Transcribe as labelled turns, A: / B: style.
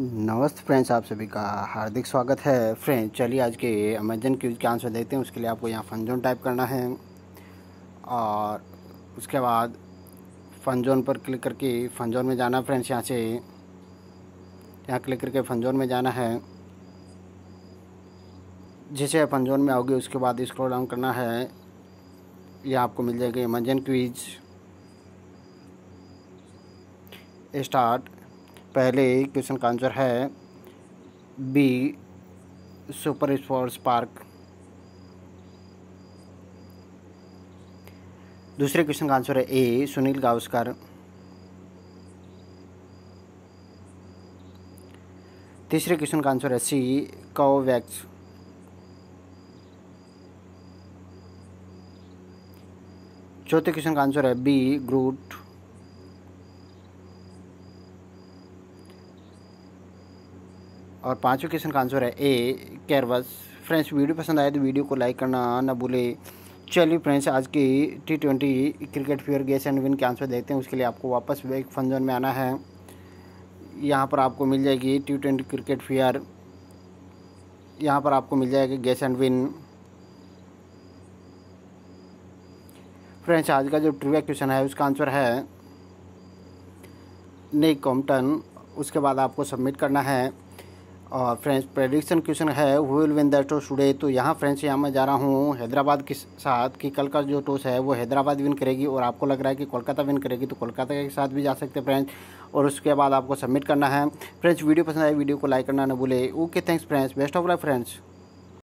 A: नमस्ते फ्रेंड्स आप सभी का हार्दिक स्वागत है फ्रेंड्स चलिए आज के अमेजन क्यूज के आंसर देखते हैं उसके लिए आपको यहाँ फनजोन टाइप करना है और उसके बाद फनजोन पर क्लिक करके फनजोन में जाना फ्रेंड्स यहाँ से यहाँ क्लिक करके फनजोन में जाना है जैसे फनजोन में आओगे उसके बाद इसको डाउन करना है यह आपको मिल जाएगी अमेजन क्विज स्टार्ट पहले क्वेश्चन का आंसर है बी सुपर स्पोर्ट्स पार्क दूसरे क्वेश्चन का आंसर है ए सुनील गावस्कर तीसरे क्वेश्चन का आंसर है सी कोवैक्स चौथे क्वेश्चन का आंसर है बी ग्रूट और पाँचवें क्वेश्चन का आंसर है ए कैरवस फ्रेंड्स वीडियो पसंद आए तो वीडियो को लाइक करना ना भूलें चलिए फ्रेंड्स आज की T twenty cricket fair guess and win के आंसर देखते हैं उसके लिए आपको वापस एक फन जोन में आना है यहाँ पर आपको मिल जाएगी टी ट्वेंटी क्रिकेट फेयर यहाँ पर आपको मिल जाएगा गेस एंड विन फ्रेंड्स आज का जो ट्रिविया क्वेश्चन है उसका आंसर है नेक कॉम्पटन उसके बाद आपको सबमिट करना है और फ्रेंड्स प्रेडिक्शन क्वेश्चन है who will win the toss today तो यहाँ फ्रेंड्स यहाँ मैं जा रहा हूँ हैदराबाद के साथ कि कल का जो टॉस है वो हैदराबाद विन करेगी और आपको लग रहा है कि कोलकाता विन करेगी तो कोलकाता के साथ भी जा सकते हैं फ्रेंड्स और उसके बाद आपको सबमिट करना है फ्रेंड्स वीडियो पसंद आए वीडियो को लाइक करना ना भूले okay thanks friends best of life friends